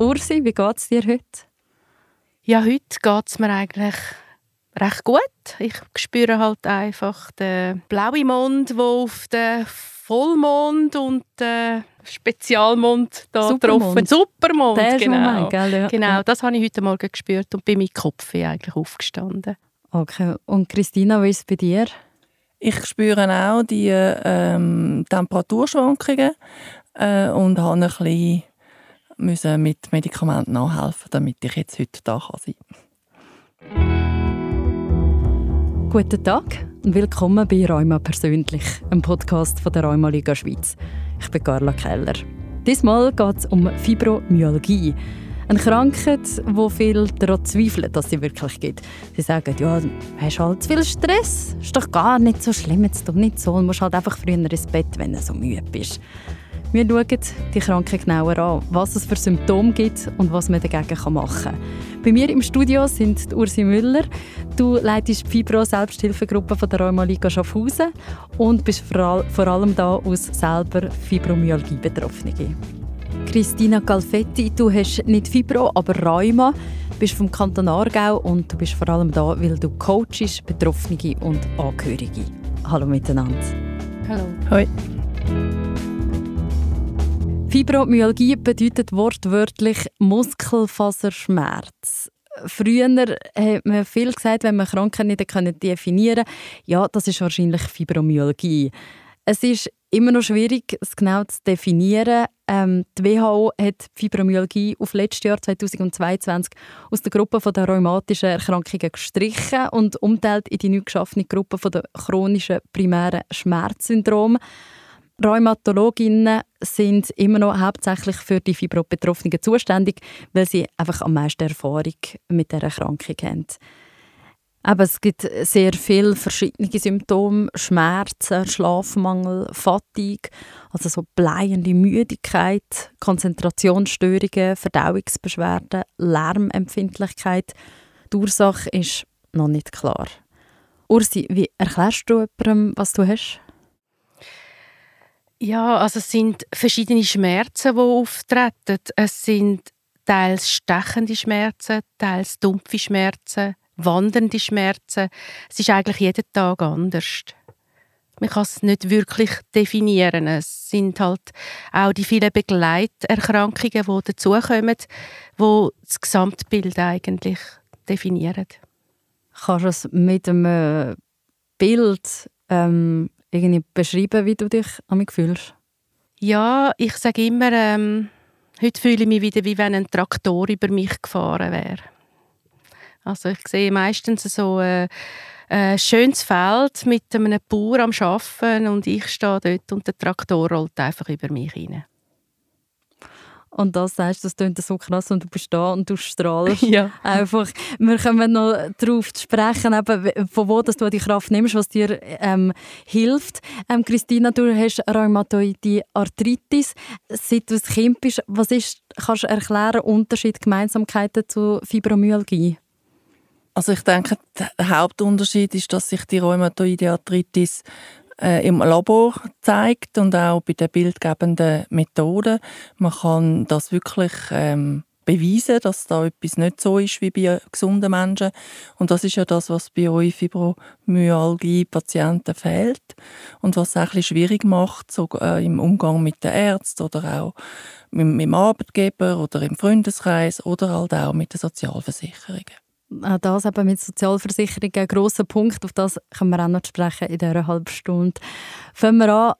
Ursi, wie geht es dir heute? Ja, heute geht es mir eigentlich recht gut. Ich spüre halt einfach den blauen Mond, der auf den Vollmond und den Spezialmond da getroffen Supermond, Der genau. Moment, gell, ja. Genau, das habe ich heute Morgen gespürt und bin mit Kopf eigentlich aufgestanden. Okay, und Christina, wie ist es bei dir? Ich spüre auch die ähm, Temperaturschwankungen äh, und habe ein bisschen müssen mit Medikamenten nachhelfen, damit ich jetzt heute da sein kann. Guten Tag und willkommen bei Rheuma persönlich, einem Podcast von der Rheuma Liga Schweiz. Ich bin Carla Keller. Diesmal geht es um Fibromyalgie. Eine Krankheit, wo viele daran zweifeln, dass sie wirklich gibt. Sie sagen, ja, du hast halt zu viel Stress, ist doch gar nicht so schlimm, jetzt doch nicht so und musst halt einfach früher ins Bett, wenn du so müde bist. Wir schauen die Krankheit genauer an, was es für Symptome gibt und was man dagegen machen kann. Bei mir im Studio sind Ursi Müller. Du leitest die Fibro-Selbsthilfegruppe der Rheumaliga Schaffhausen und bist vor allem da aus selber Fibromyalgie-Betroffene. Christina Calfetti, du hast nicht Fibro, aber Rheuma, Du bist vom Kanton Aargau und du bist vor allem da, weil du coachst Betroffene und Angehörige. Hallo miteinander. Hallo. Hoi. Fibromyalgie bedeutet wortwörtlich Muskelfaserschmerz. Früher hat man viel gesagt, wenn man Krankheiten nicht definieren konnte, ja, das ist wahrscheinlich Fibromyalgie. Es ist immer noch schwierig, es genau zu definieren. Ähm, die WHO hat Fibromyalgie auf letztes Jahr 2022 aus der Gruppe der rheumatischen Erkrankungen gestrichen und umteilt in die neu geschaffene Gruppe der chronischen primären Schmerzsyndrome. Rheumatologinnen sind immer noch hauptsächlich für die Fibrobetroffenen zuständig, weil sie einfach am meisten Erfahrung mit dieser Erkrankung haben. Aber es gibt sehr viele verschiedene Symptome, Schmerzen, Schlafmangel, Fatigue, also so bleiende Müdigkeit, Konzentrationsstörungen, Verdauungsbeschwerden, Lärmempfindlichkeit. Die Ursache ist noch nicht klar. Ursi, wie erklärst du jemandem, was du hast? Ja, also es sind verschiedene Schmerzen, die auftreten. Es sind teils stechende Schmerzen, teils dumpfe Schmerzen, wandernde Schmerzen. Es ist eigentlich jeden Tag anders. Man kann es nicht wirklich definieren. Es sind halt auch die vielen Begleiterkrankungen, die dazukommen, die das Gesamtbild eigentlich definieren. Kannst du es mit einem Bild ähm, irgendwie beschreiben, wie du dich an mich fühlst? Ja, ich sage immer, ähm, heute fühle ich mich wieder, wie wenn ein Traktor über mich gefahren wäre. Also ich sehe meistens so ein, äh, ein schönes Feld mit einem Bauer am Schaffen und ich stehe dort und der Traktor rollt einfach über mich hinein und das sagst, das klingt so krass und du bist da und du strahlst ja. einfach. Wir kommen noch darauf zu sprechen, eben, von wo dass du die Kraft nimmst, was dir ähm, hilft. Ähm, Christina, du hast Rheumatoide Arthritis, seit du ein Kind bist. Was ist, kannst du erklären, Unterschied, Gemeinsamkeiten zu Fibromyalgie? Also ich denke, der Hauptunterschied ist, dass sich die Rheumatoide Arthritis äh, im Labor zeigt und auch bei den bildgebenden Methoden. Man kann das wirklich ähm, beweisen, dass da etwas nicht so ist wie bei äh, gesunden Menschen. Und das ist ja das, was bei euch Fibromyalgie-Patienten fehlt und was es auch ein bisschen schwierig macht, so äh, im Umgang mit den Ärzten oder auch mit, mit dem Arbeitgeber oder im Freundeskreis oder halt auch mit den Sozialversicherungen auch äh, das eben mit Sozialversicherung ein grosser Punkt. Auf das können wir auch noch sprechen in dieser halben Stunde. Fangen wir an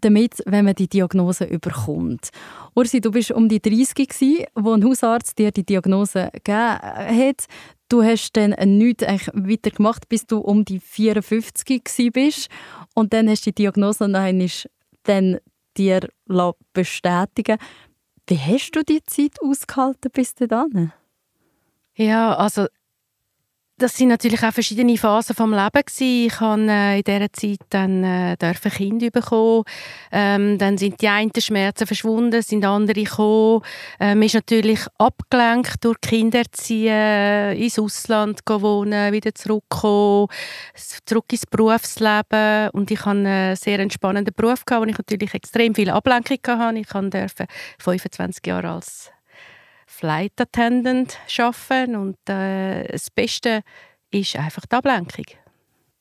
damit, wenn man die Diagnose überkommt. Ursi, du bist um die 30 gsi, wo ein Hausarzt dir die Diagnose gegeben äh, hat. Du hast dann nichts weiter gemacht, bis du um die 54 gsi bist und dann hast du die Diagnose noch dann dir bestätigen Wie hast du die Zeit ausgehalten bis dahin? Ja, also das sind natürlich auch verschiedene Phasen vom Leben gewesen. Ich habe äh, in dieser Zeit dann äh, ein Kind bekommen. Ähm, dann sind die einen Schmerzen verschwunden, sind andere gekommen. Ähm, ist natürlich abgelenkt durch Kinderziehen, ins Ausland wohnen, wieder zurückkommen, zurück ins Berufsleben. Und ich hatte einen sehr entspannenden Beruf, gehabt, wo ich natürlich extrem viel Ablenkung hatte. Ich durfte 25 Jahre als Flight Attendant arbeiten und äh, das Beste ist einfach die Ablenkung.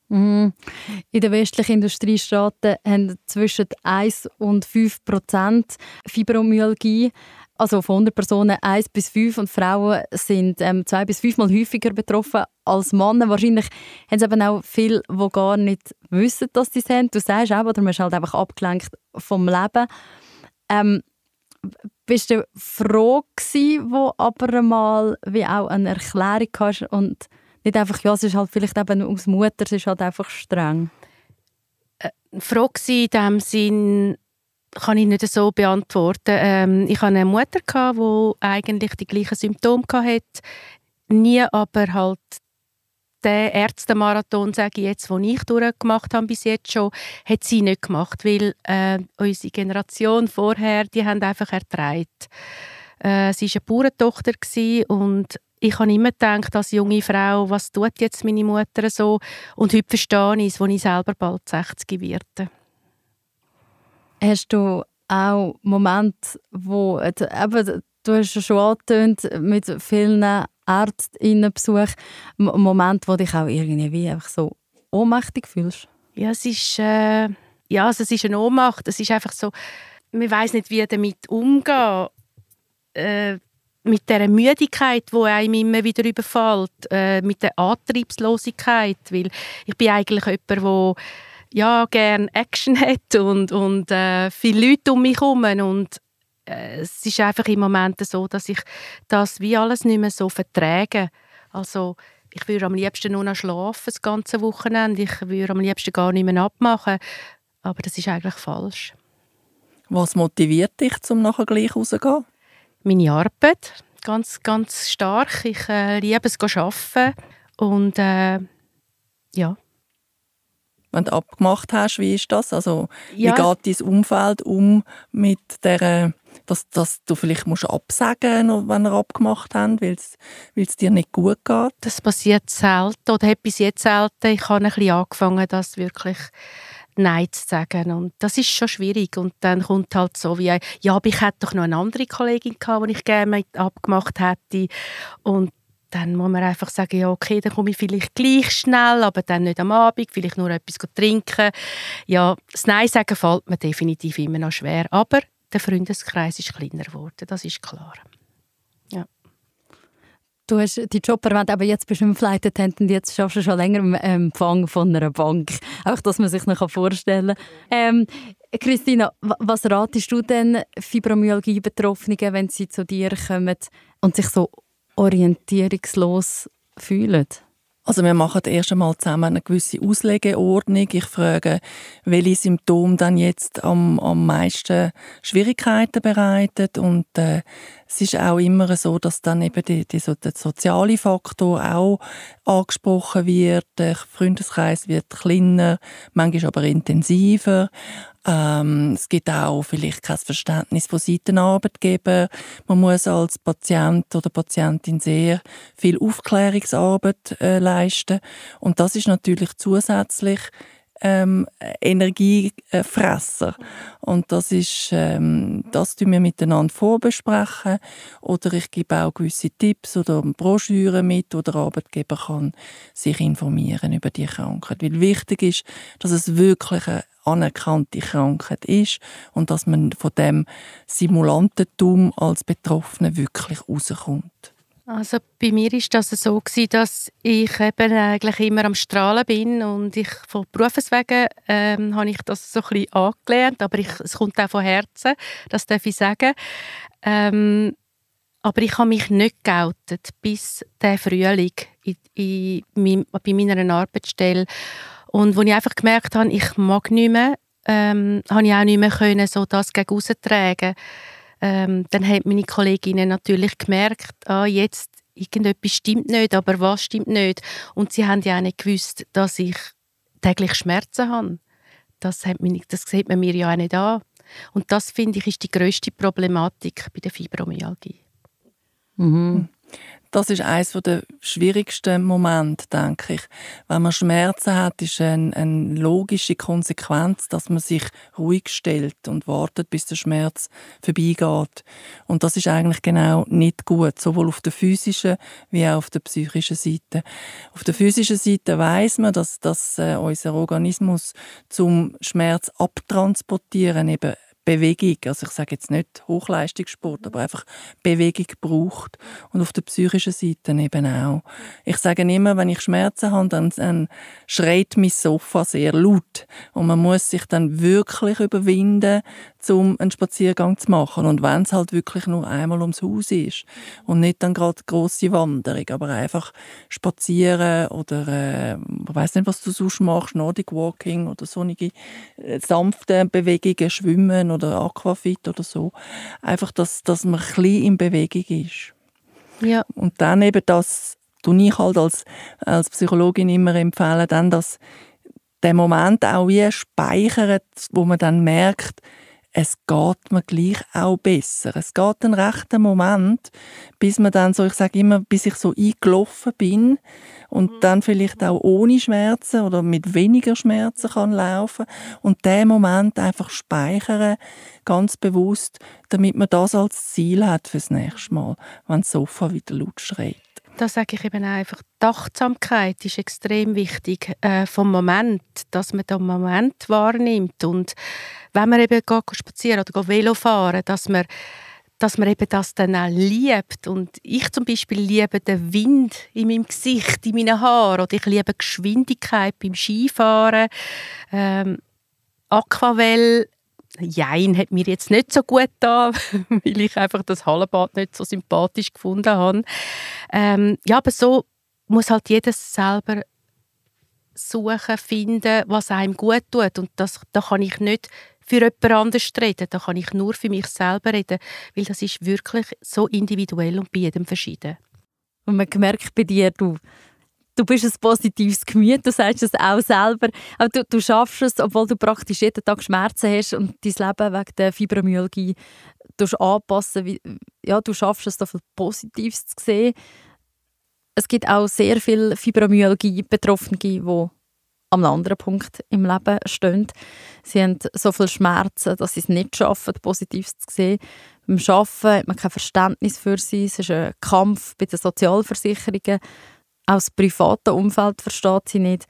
Mhm. In den westlichen Industriestaaten haben zwischen 1 und 5 Prozent Fibromyalgie. Also von 100 Personen 1 bis 5 und Frauen sind ähm, 2 bis 5 Mal häufiger betroffen als Männer. Wahrscheinlich haben es eben auch viele, die gar nicht wissen, dass sie es haben. Du sagst auch, oder man ist halt einfach abgelenkt vom Leben. Ähm, bist du froh gewesen, wo aber mal wie auch eine Erklärung hast und nicht einfach, ja, es ist halt vielleicht eben ums Mutter, es ist halt einfach streng? Äh, froh war in dem Sinn, kann ich nicht so beantworten. Ähm, ich hatte eine Mutter, die eigentlich die gleichen Symptome hatte, nie aber halt der Ärztemarathon, sage ich jetzt, den ich durchgemacht habe bis jetzt schon, hat sie nicht gemacht, weil äh, unsere Generation vorher, die haben einfach ertragen. Äh, sie war eine Bauerntochter und ich habe immer gedacht, als junge Frau, was tut jetzt meine Mutter so? Und heute verstehe ich es, als ich selber bald 60 werde. Hast du auch Momente, wo, äh, eben, du hast schon angetönt, mit vielen Arztinnenbesuch. Ärztinnenbesuch, Moment, wo dich auch irgendwie einfach so ohnmächtig fühlst? Ja, es ist, äh, ja, also es ist eine Ohnmacht. Es ist einfach so, man weiß nicht, wie damit umgehen. Äh, mit der Müdigkeit, die einem immer wieder überfällt, äh, mit der Antriebslosigkeit, weil ich bin eigentlich jemand, wo ja gerne Action hat und und äh, viele Leute um mich herum und äh, es ist einfach im Moment so, dass ich das wie alles nicht mehr so verträge. Also ich würde am liebsten nur noch schlafen das ganze Wochenende. Ich würde am liebsten gar nicht mehr abmachen. Aber das ist eigentlich falsch. Was motiviert dich, zum nachher gleich rauszugehen? Meine Arbeit, ganz, ganz stark. Ich äh, liebe es, arbeiten. Und äh, ja. Wenn du abgemacht hast, wie ist das? Also, ja. Wie geht dein Umfeld um mit dieser dass, dass du vielleicht musst absagen musst, wenn ihr abgemacht habt, weil es dir nicht gut geht? Das passiert selten oder hat bis jetzt selten. Ich habe ein bisschen angefangen, das wirklich Nein zu sagen. Und das ist schon schwierig. Und dann kommt halt so wie, ja, aber ich hätte doch noch eine andere Kollegin gehabt, die ich gerne abgemacht hätte. Und dann muss man einfach sagen, ja, okay, dann komme ich vielleicht gleich schnell, aber dann nicht am Abend, vielleicht nur etwas trinken. Ja, das Nein sagen fällt mir definitiv immer noch schwer. Aber der Freundeskreis ist kleiner geworden, das ist klar. Ja. Du hast die Job erwähnt, aber jetzt bist du im Flight Attendant, jetzt schaffst du schon länger im äh, Empfang von einer Bank. Auch, dass man sich noch vorstellen kann. Ähm, Christina, was ratest du denn Fibromyalgie-Betroffenen, wenn sie zu dir kommen und sich so orientierungslos fühlen? Also wir machen erst einmal zusammen eine gewisse Auslegeordnung. Ich frage, welche Symptome dann jetzt am, am meisten Schwierigkeiten bereitet. Und äh, es ist auch immer so, dass dann eben die, die so, der soziale Faktor auch angesprochen wird. Der Freundeskreis wird kleiner, manchmal aber intensiver. Ähm, es gibt auch vielleicht kein Verständnis von Seitenarbeit geben. Man muss als Patient oder Patientin sehr viel Aufklärungsarbeit äh, leisten. Und das ist natürlich zusätzlich ähm, Energiefresser. Und das ist, ähm, das tun wir miteinander vorbesprechen. Oder ich gebe auch gewisse Tipps oder Broschüren mit, wo der Arbeitgeber kann sich informieren über die Krankheit. Weil wichtig ist, dass es wirklich eine anerkannte Krankheit ist und dass man von dem Simulantentum als Betroffene wirklich rauskommt. Also bei mir ist das so gewesen, dass ich eben eigentlich immer am Strahlen bin und ich von Berufeswegen ähm, habe ich das so ein angelernt, aber ich, es kommt auch von Herzen, das darf ich sagen. Ähm, aber ich habe mich nicht geoutet bis der Frühling in, in, in, bei meiner Arbeitsstelle und wo ich einfach gemerkt habe, ich mag nicht mehr, ähm, habe ich auch nicht mehr können so das gegen tragen ähm, dann haben meine Kolleginnen natürlich gemerkt, ah, jetzt irgendetwas stimmt nicht, aber was stimmt nicht? Und sie haben ja auch nicht gewusst, dass ich täglich Schmerzen habe. Das, hat mich, das sieht man mir ja auch nicht an. Und das, finde ich, ist die größte Problematik bei der Fibromyalgie. Mhm. Das ist eines der schwierigsten Momente, denke ich. Wenn man Schmerzen hat, ist eine, eine logische Konsequenz, dass man sich ruhig stellt und wartet, bis der Schmerz vorbeigeht. Und das ist eigentlich genau nicht gut, sowohl auf der physischen wie auch auf der psychischen Seite. Auf der physischen Seite weiß man, dass, dass äh, unser Organismus zum Schmerz abtransportieren eben Bewegung, also ich sage jetzt nicht Hochleistungssport, aber einfach Bewegung braucht und auf der psychischen Seite eben auch. Ich sage immer, wenn ich Schmerzen habe, dann, dann schreit mein Sofa sehr laut und man muss sich dann wirklich überwinden, um einen Spaziergang zu machen. Und wenn es halt wirklich nur einmal ums Haus ist und nicht dann gerade große Wanderung, aber einfach spazieren oder äh, ich weiß nicht, was du sonst machst, Nordic Walking oder sonnige äh, sanfte Bewegungen, Schwimmen oder Aquafit oder so. Einfach, dass, dass man ein bisschen in Bewegung ist. Ja. Und dann eben das, du ich halt als, als Psychologin immer empfehlen, dann das den Moment auch wie speichert, wo man dann merkt, es geht mir gleich auch besser. Es geht einen rechten Moment, bis man dann so, ich sage immer, bis ich so eingelaufen bin und mhm. dann vielleicht auch ohne Schmerzen oder mit weniger Schmerzen kann laufen und den Moment einfach speichern, ganz bewusst, damit man das als Ziel hat fürs nächste Mal, wenn das Sofa wieder laut schreit. Da sage ich eben einfach, die Achtsamkeit ist extrem wichtig äh, vom Moment, dass man den Moment wahrnimmt und wenn man eben geht spazieren oder geht Velo fahren, dass man dass man eben das dann auch liebt. Und ich zum Beispiel liebe den Wind in meinem Gesicht, in meinen Haaren. Oder ich liebe Geschwindigkeit beim Skifahren. Ähm, Aquavell Jein hat mir jetzt nicht so gut da, weil ich einfach das Hallenbad nicht so sympathisch gefunden habe. Ähm, ja, aber so muss halt jeder selber suchen, finden, was einem gut tut. Und das, da kann ich nicht für jemand anderes reden, da kann ich nur für mich selber reden, weil das ist wirklich so individuell und bei jedem verschieden. Und man merkt bei dir, du du bist ein positives Gemüt, du sagst es auch selber. Aber du, du schaffst es, obwohl du praktisch jeden Tag Schmerzen hast und dein Leben wegen der Fibromyalgie anpassen wie, ja, du schaffst es, da viel Positives zu sehen. Es gibt auch sehr viele Fibromyalgie-Betroffene, die am anderen Punkt im Leben stehen. Sie haben so viel Schmerzen, dass sie es nicht schaffen, Positives zu sehen. Beim Arbeiten hat man kein Verständnis für sie. Es ist ein Kampf bei den Sozialversicherungen aus privatem Umfeld versteht sie nicht.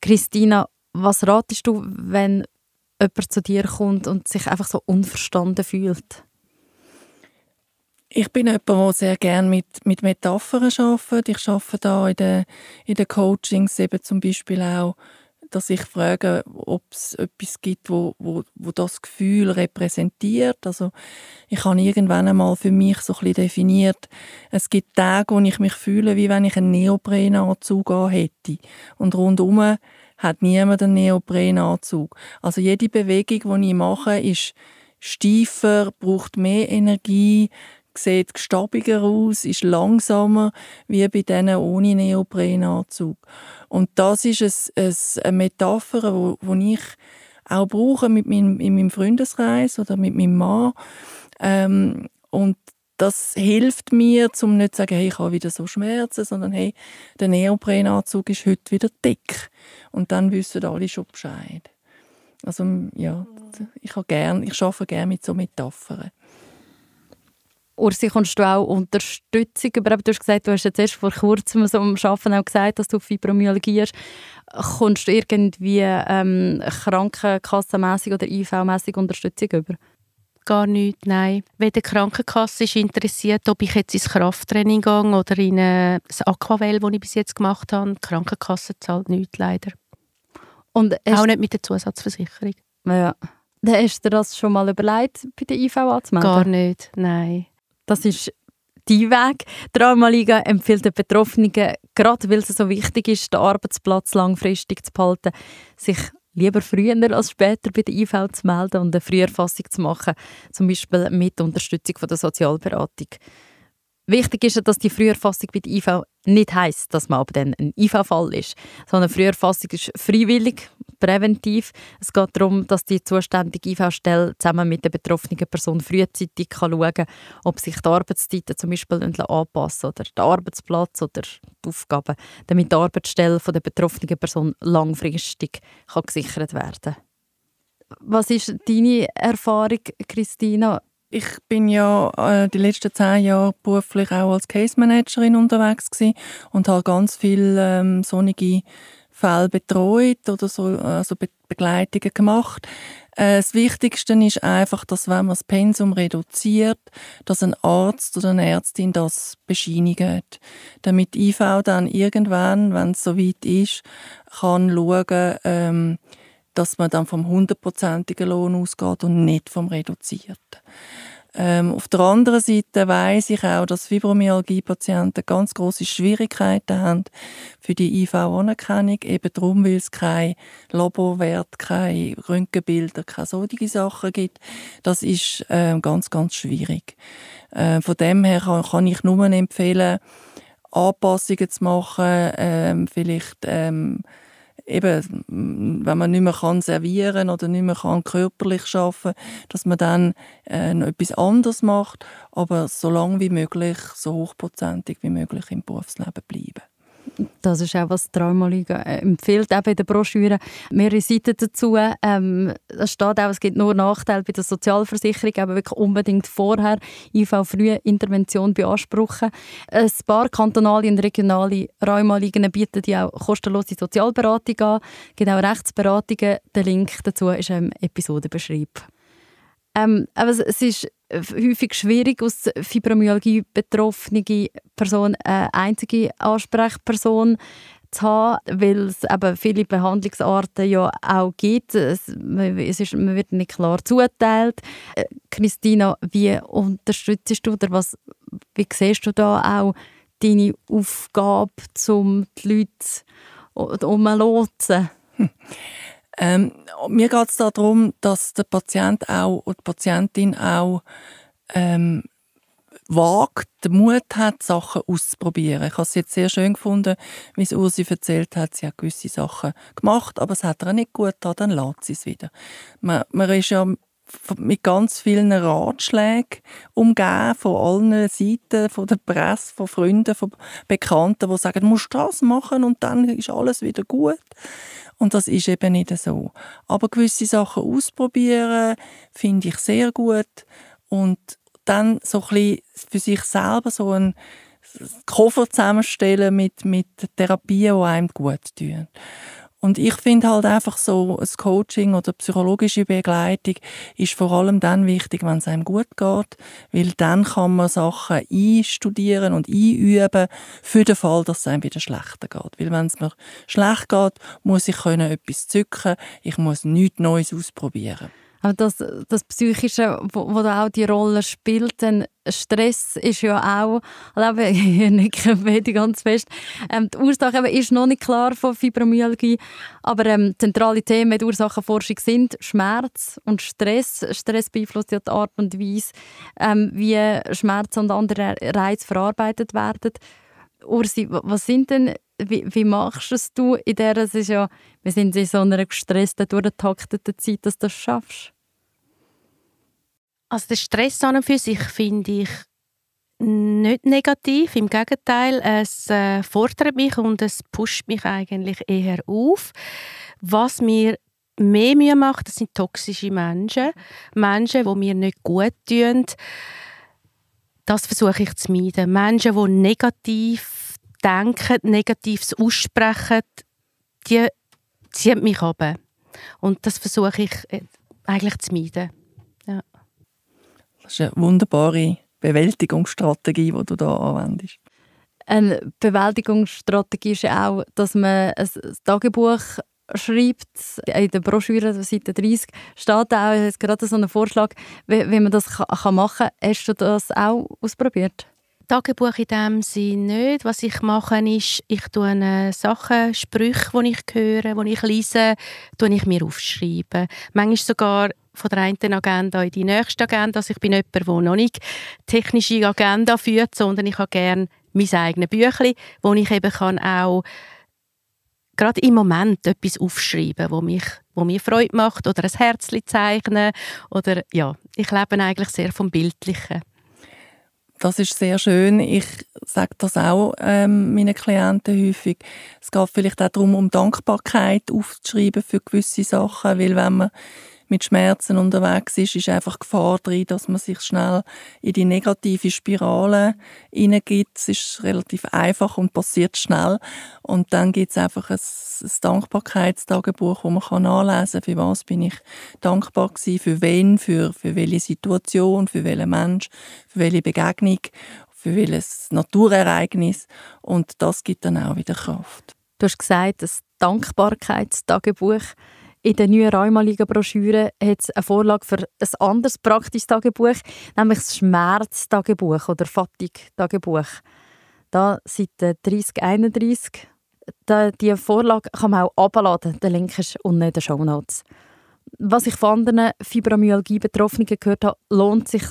Christina, was ratest du, wenn jemand zu dir kommt und sich einfach so unverstanden fühlt? Ich bin jemand, der sehr gerne mit, mit Metaphern arbeitet. Ich arbeite da in den, in den Coachings eben zum Beispiel auch dass ich frage, ob es etwas gibt, wo, wo, wo das Gefühl repräsentiert. Also ich habe irgendwann einmal für mich so ein bisschen definiert, es gibt Tage, wo ich mich fühle, wie wenn ich einen Neoprenanzug hätte. Und rundum hat niemand einen Neoprenanzug. Also jede Bewegung, die ich mache, ist steifer, braucht mehr Energie, sieht gestabiger aus, ist langsamer wie bei denen ohne Neoprenanzug. Und das ist ein, ein, eine Metapher, wo, wo ich auch brauche mit meinem, in meinem Freundeskreis oder mit meinem Mann. Ähm, und das hilft mir, um nicht zu sagen, hey, ich habe wieder so Schmerzen, sondern hey, der Neoprenanzug ist heute wieder dick. Und dann wissen alle schon Bescheid. Also ja, mhm. ich habe gern, ich schaffe gerne mit so Metaphern. Ursi, kommst du auch Unterstützung über, du hast gesagt, du hast jetzt erst vor kurzem so am Arbeiten auch gesagt, dass du Fibromyalgie hast. Kommst du irgendwie ähm, krankenkassenmässig oder IV-mässig Unterstützung über? Gar nicht, nein. Weder Krankenkasse ist interessiert, ob ich jetzt ins Krafttraining gehe oder in äh, das Aquavell, das ich bis jetzt gemacht habe. Die Krankenkasse zahlt nichts, leider. Und auch nicht mit der Zusatzversicherung. Ja. Hast du dir das schon mal überlegt, bei der IV anzumelden? Gar nicht, nein. Das ist dein Weg. Die Traumaliga empfiehlt den Betroffenen, gerade weil es so wichtig ist, den Arbeitsplatz langfristig zu behalten, sich lieber früher als später bei der IV zu melden und eine Früherfassung zu machen, zum Beispiel mit Unterstützung von der Sozialberatung. Wichtig ist, dass die Früherfassung bei der IV nicht heisst, dass man aber dann ein IV-Fall ist. So eine Früherfassung ist freiwillig, präventiv. Es geht darum, dass die zuständige IV-Stelle zusammen mit der betroffenen Person frühzeitig kann schauen kann, ob sich die Arbeitszeiten zum Beispiel anpassen oder der Arbeitsplatz oder die Aufgaben, damit die Arbeitsstelle der betroffenen Person langfristig gesichert werden kann was ist deine Erfahrung, Christina? Ich bin ja äh, die letzten zehn Jahre beruflich auch als Case Managerin unterwegs gewesen und habe ganz viele ähm, sonnige Fälle betreut oder so, also Be Begleitungen gemacht. Äh, das Wichtigste ist einfach, dass wenn man das Pensum reduziert, dass ein Arzt oder eine Ärztin das bescheinigt, damit IV dann irgendwann, wenn es soweit ist, kann schauen, ähm, dass man dann vom hundertprozentigen Lohn ausgeht und nicht vom reduzierten. Ähm, auf der anderen Seite weiß ich auch, dass Fibromyalgie-Patienten ganz große Schwierigkeiten haben für die IV-Anerkennung, eben darum, weil es kein Labowert, keine Röntgenbilder, keine solche Sachen gibt. Das ist ähm, ganz, ganz schwierig. Äh, von dem her kann, kann ich nur empfehlen, Anpassungen zu machen, ähm, vielleicht ähm, eben, wenn man nicht mehr kann servieren oder nicht mehr kann körperlich arbeiten kann, dass man dann äh, noch etwas anderes macht, aber so lange wie möglich, so hochprozentig wie möglich im Berufsleben bleiben. Das ist auch, was die Traumaliga äh, empfiehlt, eben in der Broschüre. Mehrere Seiten dazu. Ähm, es steht auch, es gibt nur Nachteile bei der Sozialversicherung, aber wirklich unbedingt vorher iv Intervention beanspruchen. Ein paar kantonale und regionale Traumaligen bieten die auch kostenlose Sozialberatung an. Genau Rechtsberatungen. Der Link dazu ist im Episodenbeschrieb. Ähm, aber es ist häufig schwierig, aus Fibromyalgie betroffene Person eine äh, einzige Ansprechperson zu haben, weil es eben viele Behandlungsarten ja auch gibt. Es, es ist, man wird nicht klar zugeteilt. Äh, Christina, wie unterstützt du oder was, wie siehst du da auch deine Aufgabe, um die Leute umzulotsen? Hm. Ähm, mir geht es da darum, dass der Patient auch und die Patientin auch ähm, wagt, den Mut hat, Sachen auszuprobieren. Ich habe es jetzt sehr schön gefunden, wie es Ursi erzählt hat. Sie hat gewisse Sachen gemacht, aber es hat ihr nicht gut getan, dann lässt sie es wieder. Man, man ist ja mit ganz vielen Ratschlägen umgeben, von allen Seiten, von der Presse, von Freunden, von Bekannten, die sagen, du musst das machen und dann ist alles wieder gut. Und das ist eben nicht so. Aber gewisse Sachen ausprobieren, finde ich sehr gut. Und dann so ein bisschen für sich selber so ein Koffer zusammenstellen mit, mit Therapien, die einem gut tun. Und ich finde halt einfach so, ein Coaching oder psychologische Begleitung ist vor allem dann wichtig, wenn es einem gut geht, weil dann kann man Sachen einstudieren und einüben für den Fall, dass es einem wieder schlechter geht. Weil wenn es mir schlecht geht, muss ich können etwas zücken, ich muss nichts Neues ausprobieren. Aber das, das Psychische, wo, wo auch die Rolle spielt, denn Stress ist ja auch, also hier nicken ganz fest, ähm, die Ursache ist noch nicht klar von Fibromyalgie, aber ähm, zentrale Themen der Ursachenforschung sind Schmerz und Stress. Stress beeinflusst ja die Art und Weise, ähm, wie Schmerz und andere Reize verarbeitet werden. Ursi, was sind denn, wie, wie machst es du in der, es ist ja, wir sind in so einer gestressten, durchgetakteten Zeit, dass du das schaffst? Also der Stress an und für sich finde ich nicht negativ, im Gegenteil, es äh, fordert mich und es pusht mich eigentlich eher auf. Was mir mehr Mühe macht, das sind toxische Menschen, Menschen, die mir nicht gut tun, das versuche ich zu meiden. Menschen, die negativ denken, Negatives aussprechen, die ziehen mich ab. Und das versuche ich äh, eigentlich zu meiden. Ja. Das ist eine wunderbare Bewältigungsstrategie, die du da anwendest. Eine Bewältigungsstrategie ist ja auch, dass man ein Tagebuch schreibt, in der Broschüre, Seite 30, steht auch jetzt gerade so ein Vorschlag, wie, wie man das kann, kann machen kann. Hast du das auch ausprobiert? Tagebuch in dem Sinne nicht. Was ich mache, ist, ich tue eine Sachen, Sprüche, die ich höre, die ich lese, tue ich mir aufschreiben. Manchmal sogar von der einen Agenda in die nächste Agenda. Also ich bin jemand, der noch nicht technische Agenda führt, sondern ich habe gerne mein eigenes Büchlein, wo ich eben auch gerade im Moment etwas aufschreiben, wo mich wo mir Freude macht oder ein Herzli zeichnen oder ja, ich lebe eigentlich sehr vom Bildlichen. Das ist sehr schön. Ich sage das auch ähm, meinen Klienten häufig. Es geht vielleicht auch darum, um Dankbarkeit aufzuschreiben für gewisse Sachen, weil wenn man mit Schmerzen unterwegs ist, ist einfach Gefahr drin, dass man sich schnell in die negative Spirale hineingibt. Es ist relativ einfach und passiert schnell. Und dann gibt es einfach ein, ein Dankbarkeitstagebuch, wo man kann anlesen kann, für was bin ich dankbar gewesen, für wen, für, für welche Situation, für welchen Mensch, für welche Begegnung, für welches Naturereignis. Und das gibt dann auch wieder Kraft. Du hast gesagt, das Dankbarkeitstagebuch in der neuen Räumaligen Broschüre hat es eine Vorlage für ein anderes praktisches Tagebuch, nämlich das Schmerztagebuch oder Fatigue-Tagebuch. Da Seite 3031. Diese Vorlage kann man auch abladen. Der Link ist unten in den Show Notes. Was ich von anderen Fibromyalgie-Betroffenen gehört habe, lohnt es sich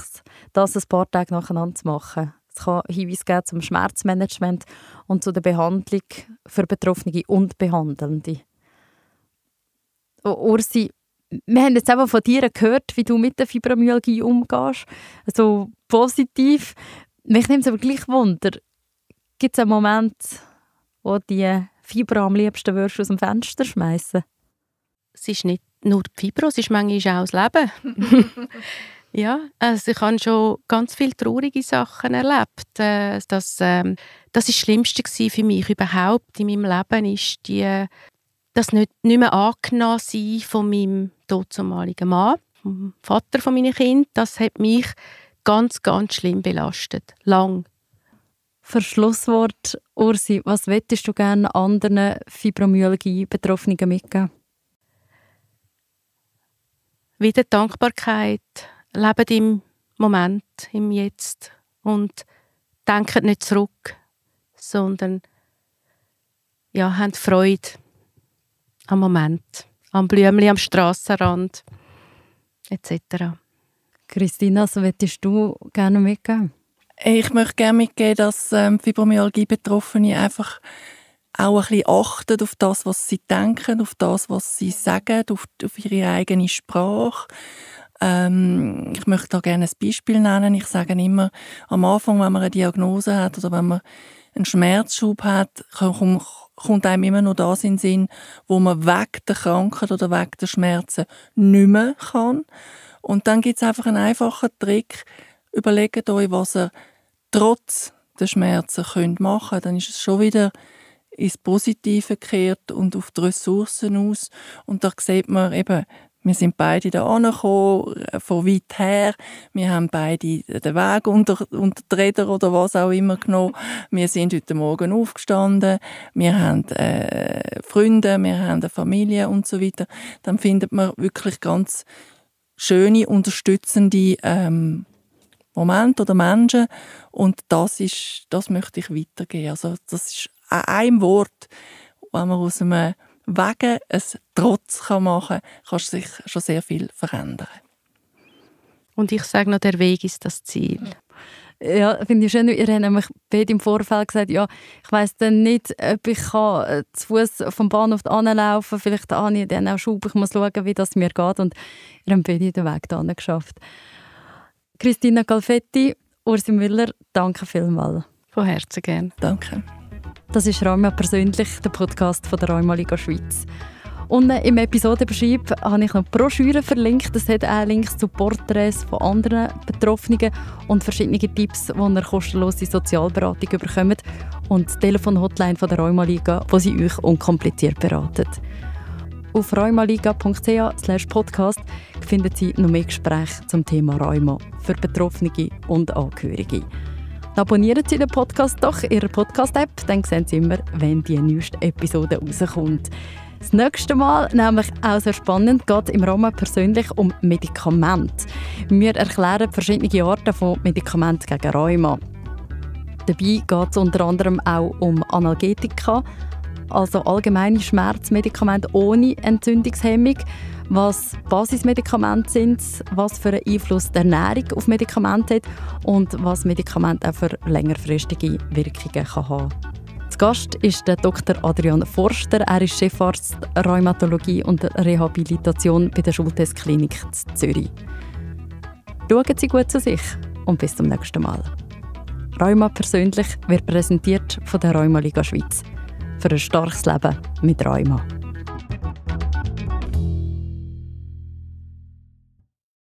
das ein paar Tage nacheinander zu machen. Es kann Hinweise geben zum Schmerzmanagement und zu der Behandlung für Betroffene und Behandelnde. Oh, Ursi, wir haben jetzt eben von dir gehört, wie du mit der Fibromyalgie umgehst. Also positiv. Mich nimmt es aber gleich Wunder. Gibt es einen Moment, wo die Fibro am liebsten würdest aus dem Fenster schmeißen? Es ist nicht nur die Fibro, es ist manchmal auch das Leben. ja, also ich habe schon ganz viele traurige Sachen erlebt. Äh, das, ähm, das ist das Schlimmste für mich überhaupt in meinem Leben, ist die das nicht, nicht mehr angenommen sein von meinem damaligen Mann, vom Vater von meinen Kind, das hat mich ganz, ganz schlimm belastet. Lang. Für Schlusswort, Ursi, was wettest du gerne anderen Fibromyalgie-Betroffenen mitgeben? Wieder Dankbarkeit. Lebt im Moment, im Jetzt. Und denkt nicht zurück, sondern ja, habt Freude am Moment, am Blümchen, am Strassenrand etc. Christina, was würdest du gerne mitgeben? Ich möchte gerne mitgeben, dass ähm, Fibromyalgie-Betroffene einfach auch ein bisschen achten auf das, was sie denken, auf das, was sie sagen, auf, auf ihre eigene Sprache. Ähm, ich möchte da gerne ein Beispiel nennen. Ich sage immer, am Anfang, wenn man eine Diagnose hat oder wenn man einen Schmerzschub hat, kann, kommt einem immer nur das in den Sinn, wo man wegen der Krankheit oder wegen der Schmerzen nicht mehr kann. Und dann gibt es einfach einen einfachen Trick. Überlegt euch, was ihr trotz der Schmerzen könnt machen könnt. Dann ist es schon wieder ins Positive gekehrt und auf die Ressourcen aus. Und da sieht man eben, wir sind beide da angekommen, äh, von weit her. Wir haben beide den Weg unter, unter die Räder oder was auch immer genommen. Wir sind heute Morgen aufgestanden. Wir haben äh, Freunde, wir haben eine Familie und so weiter. Dann findet man wirklich ganz schöne, unterstützende ähm, Momente oder Menschen. Und das ist, das möchte ich weitergeben. Also, das ist an einem Wort, wenn man aus einem wegen es Trotz kann machen kann, kannst du sich schon sehr viel verändern. Und ich sage noch, der Weg ist das Ziel. Ja, finde ich schön. Ihr habt nämlich beide im Vorfeld gesagt, ja, ich weiss dann nicht, ob ich kann äh, zu Fuß vom Bahnhof anlaufen kann. Vielleicht habe ich dann auch Schub. Ich muss schauen, wie das mir geht. Und ihr habt beide den Weg hierher geschafft. Christina Calfetti, Ursi Müller, danke vielmals. Von Herzen gern. Danke. Das ist Raume persönlich, der Podcast von der Räumaliga Schweiz. Und äh, im Episodenbeschreib habe ich noch Broschüren verlinkt. Es hat auch Links zu Porträts von anderen Betroffenen und verschiedene Tipps, wo ihr kostenlose Sozialberatung bekommt und die Telefonhotline von der Rheumaliga, wo sie euch unkompliziert beratet. Auf rheumaliga.ch podcast finden Sie noch mehr Gespräche zum Thema Rheuma für Betroffene und Angehörige. Abonnieren Sie den Podcast doch in Ihrer Podcast-App, dann sehen Sie immer, wenn die neueste Episode rauskommt. Das nächste Mal, nämlich auch sehr spannend, geht es im Rahmen persönlich um Medikamente. Wir erklären verschiedene Arten von Medikamenten gegen Rheuma. Dabei geht es unter anderem auch um Analgetika, also allgemeine Schmerzmedikamente ohne Entzündungshemmung was Basismedikamente sind, was für einen Einfluss die Ernährung auf Medikamente hat und was Medikamente auch für längerfristige Wirkungen kann haben Zu Gast ist der Dr. Adrian Forster. Er ist Chefarzt Rheumatologie und Rehabilitation bei der Schultestklinik klinik Zürich. Schauen Sie gut zu sich und bis zum nächsten Mal. Rheuma persönlich wird präsentiert von der Rheuma Liga Schweiz. Für ein starkes Leben mit Rheuma.